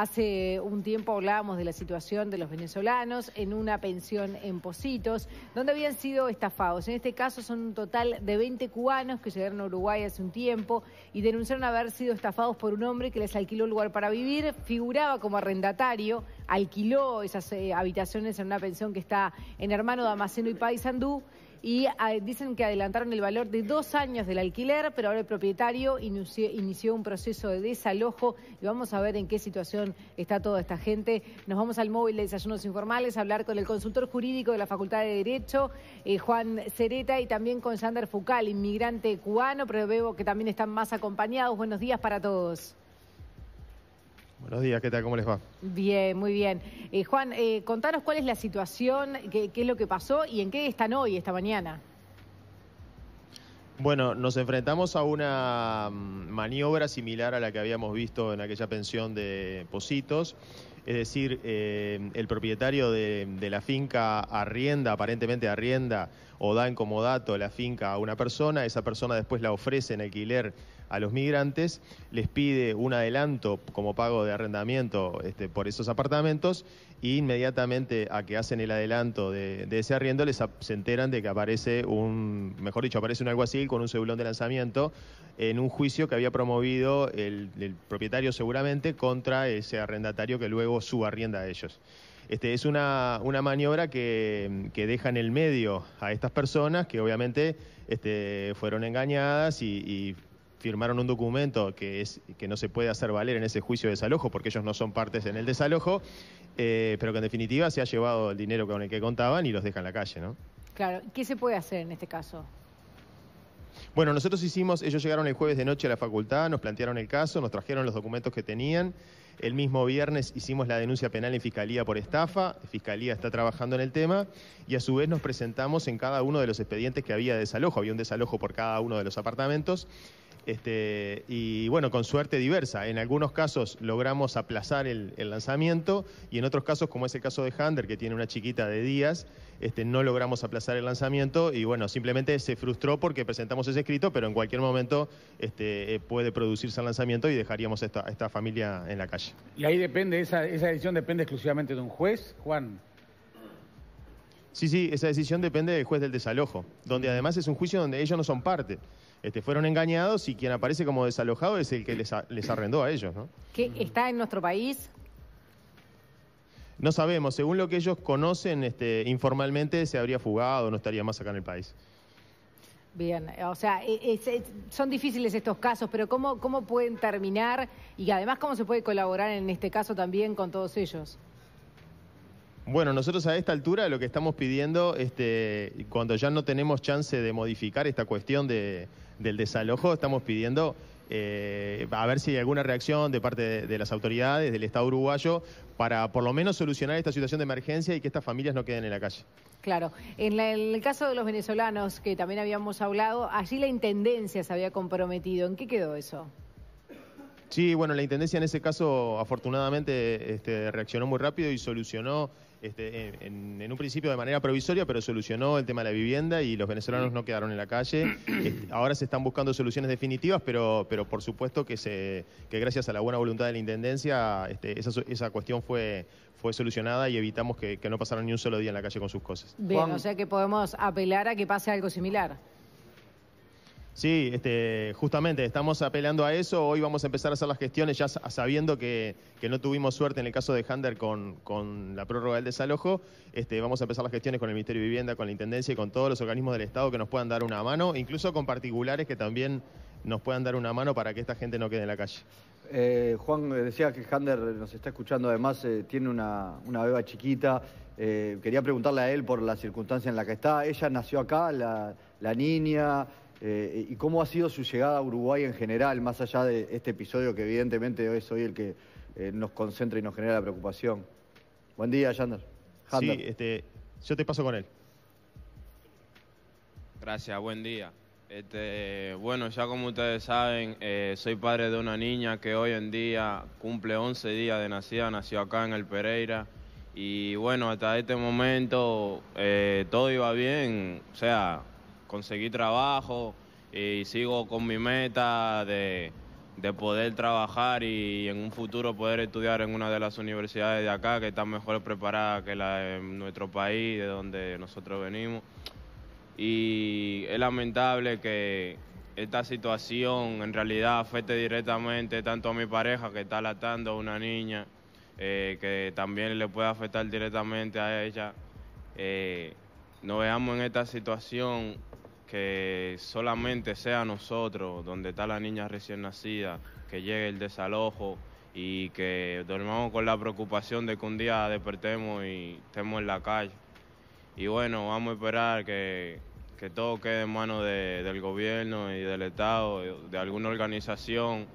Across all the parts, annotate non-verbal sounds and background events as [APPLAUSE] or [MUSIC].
Hace un tiempo hablábamos de la situación de los venezolanos en una pensión en Positos, donde habían sido estafados. En este caso son un total de 20 cubanos que llegaron a Uruguay hace un tiempo y denunciaron haber sido estafados por un hombre que les alquiló el lugar para vivir, figuraba como arrendatario, alquiló esas eh, habitaciones en una pensión que está en Hermano Damasceno y Paysandú y ah, dicen que adelantaron el valor de dos años del alquiler, pero ahora el propietario inició, un proceso de desalojo y vamos a ver en qué situación está toda esta gente. Nos vamos al móvil de desayunos informales a hablar con el consultor jurídico de la Facultad de Derecho, eh, Juan Cereta, y también con Xander Fucal, inmigrante cubano, pero veo que también están más acompañados. Buenos días para todos. Buenos días, ¿qué tal? ¿Cómo les va? Bien, muy bien. Eh, Juan, eh, contanos cuál es la situación, qué, es lo que pasó y en qué están hoy, esta mañana. Bueno, nos enfrentamos a una mm, maniobra similar a la que habíamos visto en aquella pensión de Positos. Es decir, eh, el propietario de, la finca arrienda, aparentemente arrienda o da en comodato la finca a una persona, esa persona después la ofrece en alquiler a los migrantes, les pide un adelanto como pago de arrendamiento este, por esos apartamentos e inmediatamente a que hacen el adelanto de, ese arriendo les se enteran de que aparece un, mejor dicho, aparece un alguacil con un cebulón de lanzamiento en un juicio que había promovido el, propietario seguramente contra ese arrendatario que luego subarrienda a ellos. Este, es una, maniobra que, deja en el medio a estas personas que obviamente este, fueron engañadas y firmaron un documento que, es, que no se puede hacer valer en ese juicio de desalojo porque ellos no son partes en el desalojo, eh, pero que en definitiva se ha llevado el dinero con el que contaban y los deja en la calle, ¿no? Claro, ¿qué se puede hacer en este caso? Bueno, nosotros hicimos, ellos llegaron el jueves de noche a la facultad, nos plantearon el caso, nos trajeron los documentos que tenían. El mismo viernes hicimos la denuncia penal en Fiscalía por estafa, Fiscalía está trabajando en el tema y a su vez nos presentamos en cada uno de los expedientes que había de desalojo, había un desalojo por cada uno de los apartamentos este, y bueno, con suerte diversa. En algunos casos logramos aplazar el, lanzamiento y en otros casos, como es el caso de Hander que tiene una chiquita de días, este, no logramos aplazar el lanzamiento y bueno, simplemente se frustró porque presentamos ese escrito, pero en cualquier momento este, eh, puede producirse el lanzamiento y dejaríamos a esta, familia en la calle. Y ahí depende, esa decisión depende exclusivamente de un juez, Juan. Sí, sí, esa decisión depende del juez del desalojo, donde además es un juicio donde ellos no son parte. Este, fueron engañados y quien aparece como desalojado es el que les, les arrendó a ellos. ¿no? ¿Qué está en nuestro país? No sabemos, según lo que ellos conocen este, informalmente, se habría fugado, no estaría más acá en el país. Bien, o sea, e, e, son difíciles estos casos, pero ¿cómo, ¿cómo pueden terminar y además cómo se puede colaborar en este caso también con todos ellos? Bueno, nosotros a esta altura lo que estamos pidiendo, este, cuando ya no tenemos chance de modificar esta cuestión de, del desalojo, estamos pidiendo eh, a ver si hay alguna reacción de parte de, las autoridades, del Estado uruguayo, para por lo menos solucionar esta situación de emergencia y que estas familias no queden en la calle. Claro, en, el caso de los venezolanos, que también habíamos hablado, allí la Intendencia se había comprometido. ¿En qué quedó eso? Sí, bueno, la Intendencia en ese caso afortunadamente este, reaccionó muy rápido y solucionó este, en, un principio de manera provisoria, pero solucionó el tema de la vivienda y los venezolanos no quedaron en la calle. [CLEARS THROAT] Este, ahora se están buscando soluciones definitivas, pero, pero por supuesto que, se, que gracias a la buena voluntad de la Intendencia este, esa, esa cuestión fue, fue solucionada y evitamos que, no pasaran ni un solo día en la calle con sus cosas. Bien, o sea que podemos apelar a que pase algo similar. Sí, este, justamente estamos apelando a eso. Hoy vamos a empezar a hacer las gestiones, ya sabiendo que, no tuvimos suerte en el caso de Hander con, la prórroga del desalojo. Este, vamos a empezar las gestiones con el Ministerio de Vivienda, con la Intendencia y con todos los organismos del Estado que nos puedan dar una mano, incluso con particulares que también nos puedan dar una mano para que esta gente no quede en la calle. Eh, Juan, eh, decía que Hander nos está escuchando, además eh, tiene una, beba chiquita. quería preguntarle a él por la circunstancia en la que está. Ella nació acá, la niña. Eh, y cómo ha sido su llegada a Uruguay en general, más allá de este episodio que evidentemente es hoy el que eh, nos concentra y nos genera la preocupación. Buen día, Yander. Sí, este, yo te paso con él. Gracias, buen día. Este, bueno, ya como ustedes saben, eh, soy padre de una niña que hoy en día cumple 11 días de nacida, nació acá en el Pereira. Y bueno, hasta este momento todo iba bien, o sea, conseguí trabajo y sigo con mi meta de, poder trabajar y en un futuro poder estudiar en una de las universidades de acá que está mejor preparada que la de nuestro país, de donde nosotros venimos. Y es lamentable que esta situación en realidad afecte directamente tanto a mi pareja que está latando a una niña, eh, que también le puede afectar directamente a ella. Eh, nos veamos en esta situación que solamente sea nosotros, donde está la niña recién nacida, que llegue el desalojo y que dormamos con la preocupación de que un día despertemos y estemos en la calle. Y bueno, vamos a esperar que, todo quede en manos del gobierno y del Estado, de alguna organización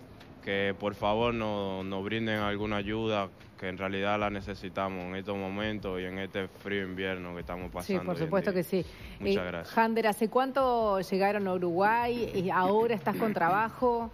que por favor nos brinden alguna ayuda que en realidad la necesitamos en estos momentos y en este frío invierno que estamos pasando. Sí, por supuesto que sí. Muchas gracias. Hander, ¿hace cuánto llegaron a Uruguay y ahora estás con trabajo?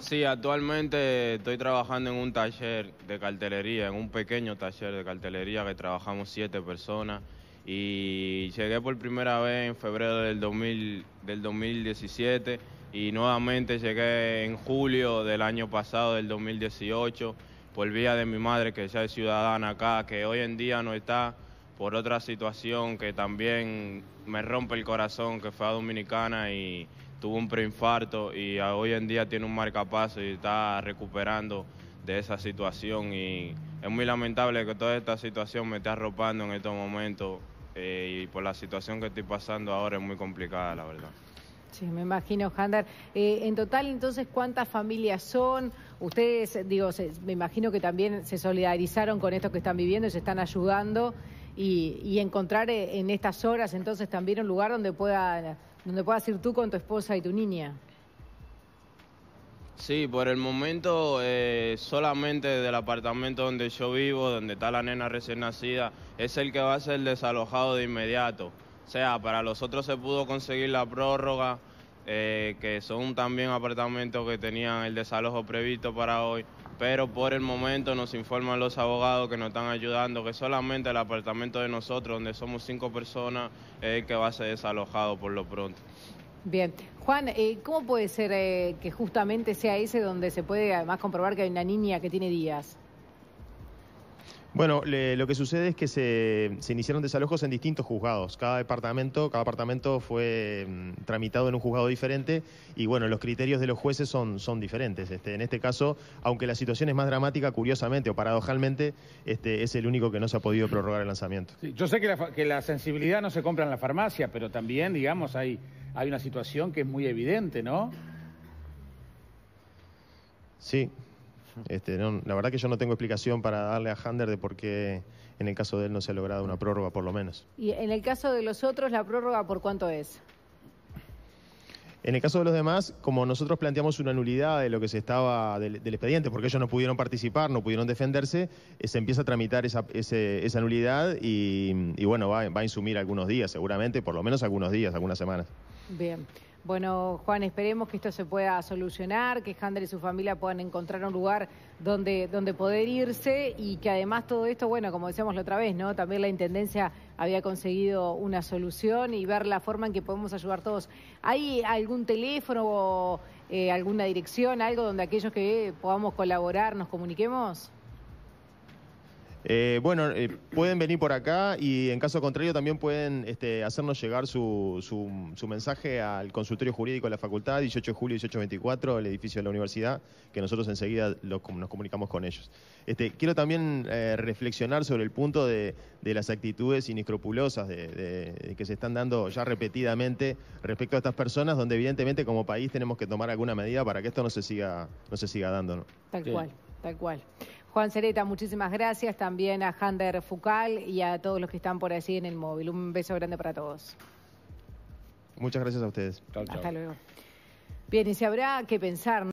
Sí, actualmente estoy trabajando en un taller de cartelería, en un pequeño taller de cartelería que trabajamos siete personas y llegué por primera vez en febrero del 2017 y nuevamente llegué en julio del año pasado, del 2018, por vía de mi madre que ya es ciudadana acá, que hoy en día no está, por otra situación que también me rompe el corazón, que fue a Dominicana y tuvo un preinfarto y hoy en día tiene un marcapaso y está recuperando de esa situación y es muy lamentable que toda esta situación me esté arropando en estos momentos eh, y por la situación que estoy pasando ahora es muy complicada, la verdad. Sí, me imagino, Jander. Eh, en total, entonces, ¿cuántas familias son? Ustedes, digo, me imagino que también se solidarizaron con estos que están viviendo y se están ayudando. Y, encontrar eh, en estas horas, entonces, también un lugar donde, pueda, donde puedas ir tú con tu esposa y tu niña. Sí, por el momento eh, solamente del apartamento donde yo vivo, donde está la nena recién nacida, es el que va a ser desalojado de inmediato. O sea, para los otros se pudo conseguir la prórroga, eh, que son también apartamentos que tenían el desalojo previsto para hoy, pero por el momento nos informan los abogados que nos están ayudando que solamente el apartamento de nosotros, donde somos cinco personas, es el que va a ser desalojado por lo pronto. Bien. Juan, eh, ¿cómo puede ser eh, que justamente sea ese donde se puede además comprobar que hay una niña que tiene días? Bueno, lo que sucede es que se, iniciaron desalojos en distintos juzgados. Cada departamento, cada departamento fue mm, tramitado en un juzgado diferente y bueno, los criterios de los jueces son, son diferentes. Este, en este caso, aunque la situación es más dramática, curiosamente o paradojalmente, este, es el único que no se ha podido prorrogar el lanzamiento. yo sé que la, que la sensibilidad no se compra en la farmacia, pero también, digamos, hay, hay una situación que es muy evidente, ¿no? Sí, este, la verdad que yo no tengo explicación para darle a Hander de por qué en el caso de él no se ha logrado una prórroga, por lo menos. ¿Y en el caso de los otros, la prórroga por cuánto es? En el caso de los demás, como nosotros planteamos una nulidad de lo que se estaba del, expediente, porque ellos no pudieron participar, no pudieron defenderse, eh, se empieza a tramitar esa, esa nulidad y, bueno, va, va, a insumir algunos días, seguramente, por lo menos algunos días, algunas semanas. Bien. Bueno, Juan, esperemos que esto se pueda solucionar, que Handel y su familia puedan encontrar un lugar donde, poder irse y que además todo esto, bueno, como decíamos la otra vez, ¿no? También la Intendencia había conseguido una solución y ver la forma en que podemos ayudar todos. ¿Hay algún teléfono, o eh, alguna dirección, algo donde aquellos que podamos colaborar nos comuniquemos? Eh, bueno, eh, pueden venir por acá y en caso contrario también pueden este, hacernos llegar su, mensaje al consultorio jurídico de la facultad, 18 de julio 1824, el edificio de la universidad, que nosotros enseguida nos comunicamos con ellos. Este, quiero también eh, reflexionar sobre el punto de, las actitudes inescrupulosas que se están dando ya repetidamente respecto a estas personas, donde evidentemente como país tenemos que tomar alguna medida para que esto no se siga, no se siga dando. Tal cual, tal cual. Juan Cereta, muchísimas gracias. También a Hander Fucal y a todos los que están por allí en el móvil. Un beso grande para todos. Muchas gracias a ustedes. Hasta luego. Bien, y si habrá que pensar.